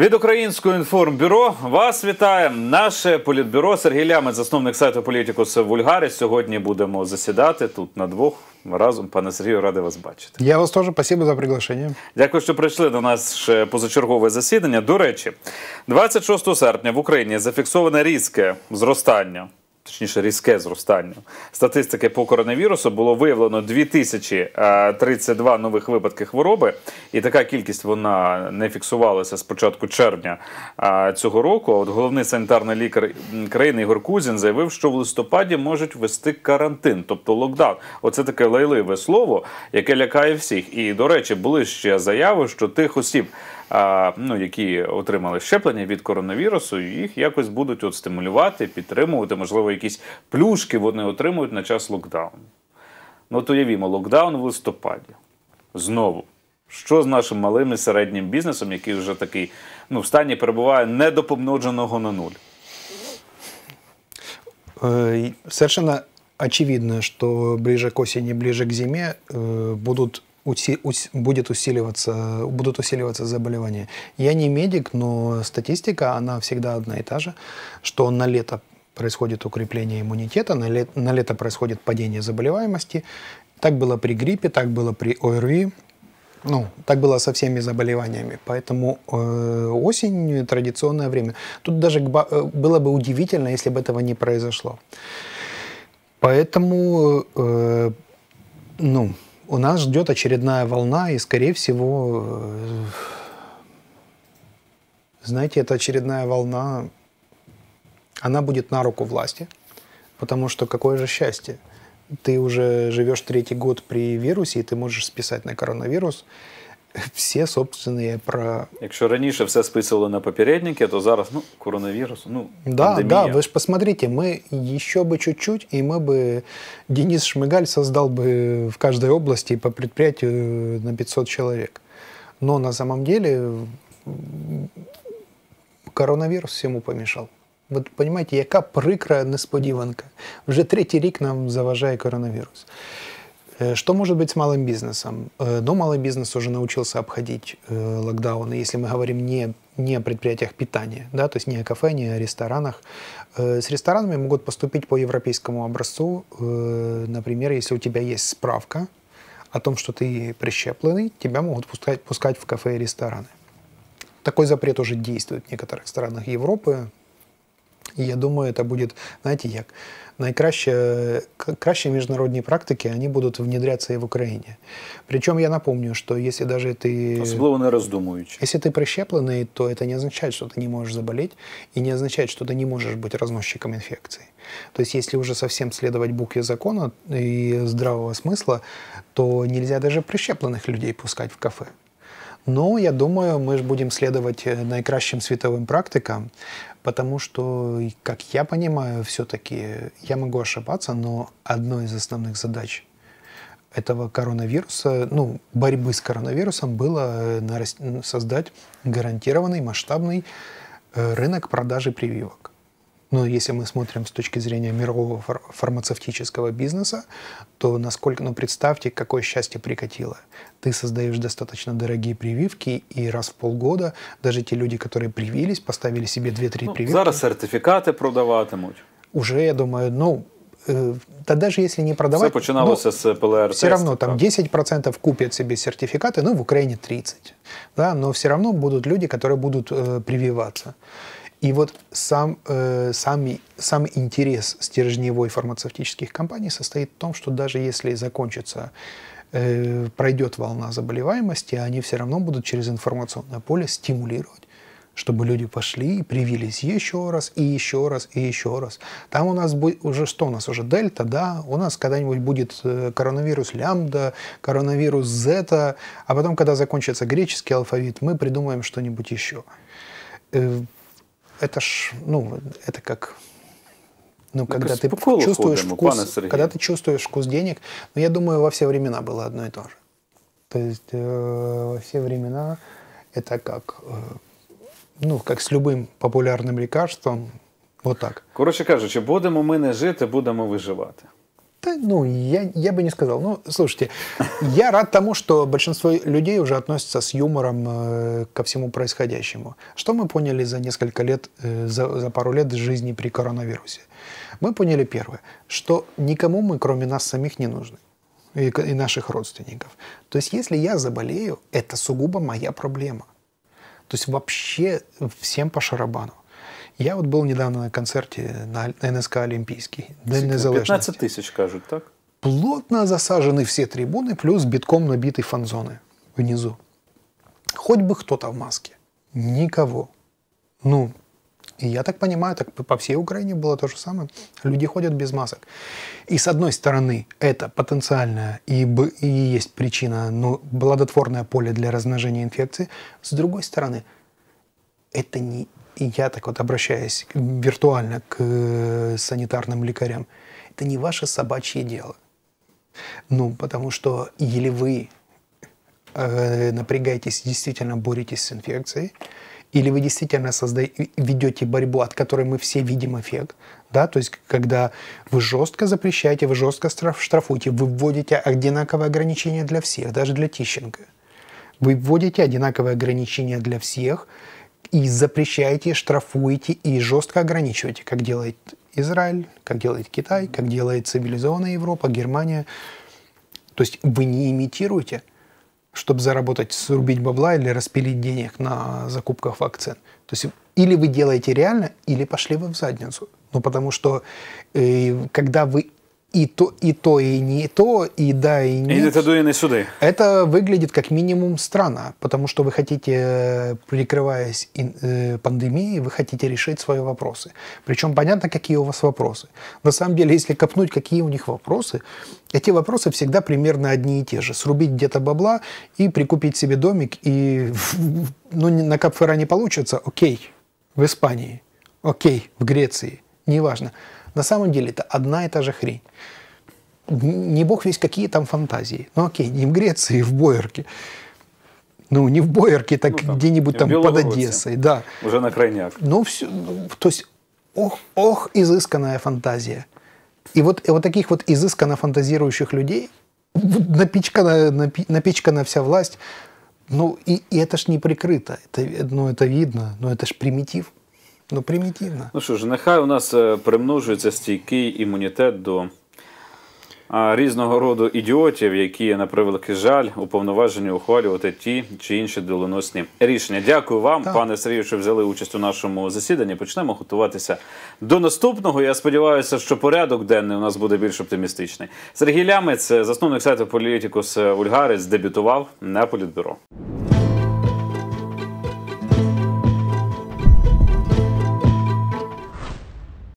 Від українського інформбюро вас вітає наше політбюро Сергій Лямець, засновник сайту Політикус Вульгарі. Сьогодні будемо засідати тут на двох разом. Пане Сергію, радий вас бачити. Я вас теж спасибо за приглашення. Дякую, що прийшли до нас позачергове засідання. До речі, 26 серпня в Україні зафіксоване різке зростання Точніше, різке зростання статистики по коронавірусу було виявлено 2032 е, нових випадки хвороби, і така кількість вона не фіксувалася з початку червня е, цього року. От головний санітарний лікар країни Ігор Кузін заявив, що в листопаді можуть ввести карантин, тобто локдаун. Оце таке лайливе слово, яке лякає всіх. І до речі, були ще заяви, що тих осіб ну, які отримали щеплення від коронавірусу, їх якось будуть от стимулювати, підтримувати, можливо, якісь плюшки вони отримують на час локдауну. Ну, то уявімо, локдаун в листопаді. Знову. Що з нашим малим і середнім бізнесом, який вже такий ну, в стані перебуває не на нуль? Е, совершенно очевидно, что ближе к осени, ближе к зиме е, будут уси, ус, будет усиливаться, будут усиливаться заболевания. Я не медик, но статистика, она всегда одна и та же, что на лето происходит укрепление иммунитета, на, лет, на лето происходит падение заболеваемости. Так было при гриппе, так было при ОРВИ, ну, так было со всеми заболеваниями, поэтому э, осень традиционное время. Тут даже э, было бы удивительно, если бы этого не произошло. Поэтому, э, ну, у нас ждет очередная волна, и, скорее всего, э, знаете, эта очередная волна, она будет на руку власти, потому что какое же счастье. Ты уже живешь третий год при вирусе, и ты можешь списать на коронавирус все собственные про. Якщо раньше все списывали на попередники, то зараз ну, коронавирус. Ну, да, пандемия. да, вы же посмотрите, мы еще бы чуть-чуть, и мы бы Денис Шмигаль создал бы в каждой области по предприятию на 500 человек. Но на самом деле коронавірус всьому помішав. Вот понимаете, яка прикра несподіванка. Вже третій рік нам заважає коронавірус. Э, что может быть с малым бизнесом? Э, Но ну, малый бизнес уже научился обходить э, локдауны, если мы говорим не, не о предприятиях питания, да, то есть не о кафе, не о ресторанах. С ресторанами могут поступить по европейскому образцу. Например, если у тебя есть справка о том, что ты прищепленный, тебя могут пускать, пускать в кафе и рестораны. Такой запрет уже действует в некоторых странах Европы, І я думаю, це буде, знаєте, як найкраще, кращие міжнародні практики вони будуть внедрятися і в Україні. Причому я напомню, що якщо даже ти особливо не роздумуючи, якщо ти прищеплений, то це не означає, що ти не можеш заболіти, і не означає, що ти не можеш бути розносчиком інфекції. То есть, если уже совсем следовать букве закона и здравого смысла, то нельзя даже прищепленных людей пускать в кафе. Ну, я думаю, мы же будем следовать э, наикращим световым практикам, потому что, как я понимаю, все-таки я могу ошибаться, но одной из основных задач этого коронавируса, ну, борьбы с коронавирусом было э, создать гарантированный масштабный э, рынок продажи прививок. Но ну, если мы смотрим с точки зрения мирового фар фармацевтического бизнеса, то насколько, ну представьте, какое счастье прикатило. Ты создаешь достаточно дорогие прививки, и раз в полгода даже те люди, которые привились, поставили себе 2-3 ну, прививки. Зараз сертифікати продаватимуть. Уже, я думаю, ну, э, да даже если не продавать... Все починалось ну, с ПЛР. Все равно там 10% купят себе сертификаты, ну, в Украине 30%. Да, но все равно будут люди, которые будут э, прививаться. И вот сам, э, сами, сам интерес стержневой фармацевтических компаний состоит в том, что даже если закончится, э, пройдет волна заболеваемости, они все равно будут через информационное поле стимулировать чтобы люди пошли и привились еще раз, и еще раз, и еще раз. Там у нас будет уже что у нас уже дельта, да, у нас когда-нибудь будет э, коронавирус лямбда, коронавирус зета, а потом, когда закончится греческий алфавит, мы придумаем что-нибудь еще. Э, это ж, ну, это как ну, когда ты, чувствуешь ходимо, вкус, когда ты чувствуешь вкус денег, ну, я думаю, во все времена было одно и то же. То есть э, во все времена это как, э, ну, как с любым популярным лекарством, вот так. Коротше кажучи, будемо мы не жити, будемо выживать. Да, ну, я, я бы не сказал. Ну, слушайте, я рад тому, что большинство людей уже относятся с юмором э, ко всему происходящему. Что мы поняли за несколько лет, э, за, за пару лет жизни при коронавирусе? Мы поняли первое, что никому мы, кроме нас самих, не нужны и, и наших родственников. То есть, если я заболею, это сугубо моя проблема. То есть вообще всем по шарабану. Я вот был недавно на концерте на НСК Олимпийский День незалежності. 15 тысяч, кажут так? Плотно засажены все трибуны, плюс битком набитые фан внизу. Хоть бы кто-то в маске. Никого. Ну, и я так понимаю, так по всей Украине было то же самое. Люди ходят без масок. И с одной стороны, это потенциальное, и, и есть причина, но ну, благотворное поле для размножения инфекции. С другой стороны, это не и я так вот обращаюсь виртуально к э, санитарным лекарям, это не ваше собачье дело. Ну, потому что или вы э, напрягаетесь, действительно боретесь с инфекцией, или вы действительно создаете, ведете борьбу, от которой мы все видим эффект, да, то есть когда вы жестко запрещаете, вы жестко штрафуете, вы вводите одинаковые ограничения для всех, даже для Тищенко. Вы вводите одинаковые ограничения для всех, и запрещаете, штрафуете и жестко ограничиваете, как делает Израиль, как делает Китай, как делает цивилизованная Европа, Германия. То есть вы не имитируете, чтобы заработать, срубить бабла или распилить денег на закупках вакцин. То есть или вы делаете реально, или пошли вы в задницу. Ну, потому что э, когда вы и то, и то, и не то, и да, и нет. И это до и суды. Это выглядит как минимум странно, потому что вы хотите, прикрываясь э, пандемией, вы хотите решить свои вопросы. Причем понятно, какие у вас вопросы. На самом деле, если копнуть, какие у них вопросы, эти вопросы всегда примерно одни и те же. Срубить где-то бабла и прикупить себе домик, и ну, на Капфера не получится, окей, в Испании, окей, в Греции – неважно. На самом деле это одна и та же хрень. Не бог весь какие там фантазии. Ну окей, не в Греции, в Бойерке. Ну, не в Бойерке, так ну, где-нибудь там, там под Одессой, да. Уже на крайняк. Ну, все, ну, то есть, ох, ох, изысканная фантазия. И вот, и вот таких вот изысканно фантазирующих людей напичкана, напи, напичкана вся власть. Ну, и, и это ж не прикрыто. Это, ну, это видно. Но ну, это ж примитив. Ну, примітивно. Ну що ж, нехай у нас е, примножується стійкий імунітет до різного роду ідіотів, які на превеликий жаль уповноважені ухвалювати ті чи інші доленосні рішення. Дякую вам, так. пане Сергію, що взяли участь у нашому засіданні. Почнемо готуватися до наступного. Я сподіваюся, що порядок денний у нас буде більш оптимістичний. Сергій Лямець, е, засновник сайту Політікус Ульгарець, дебютував на політбюро.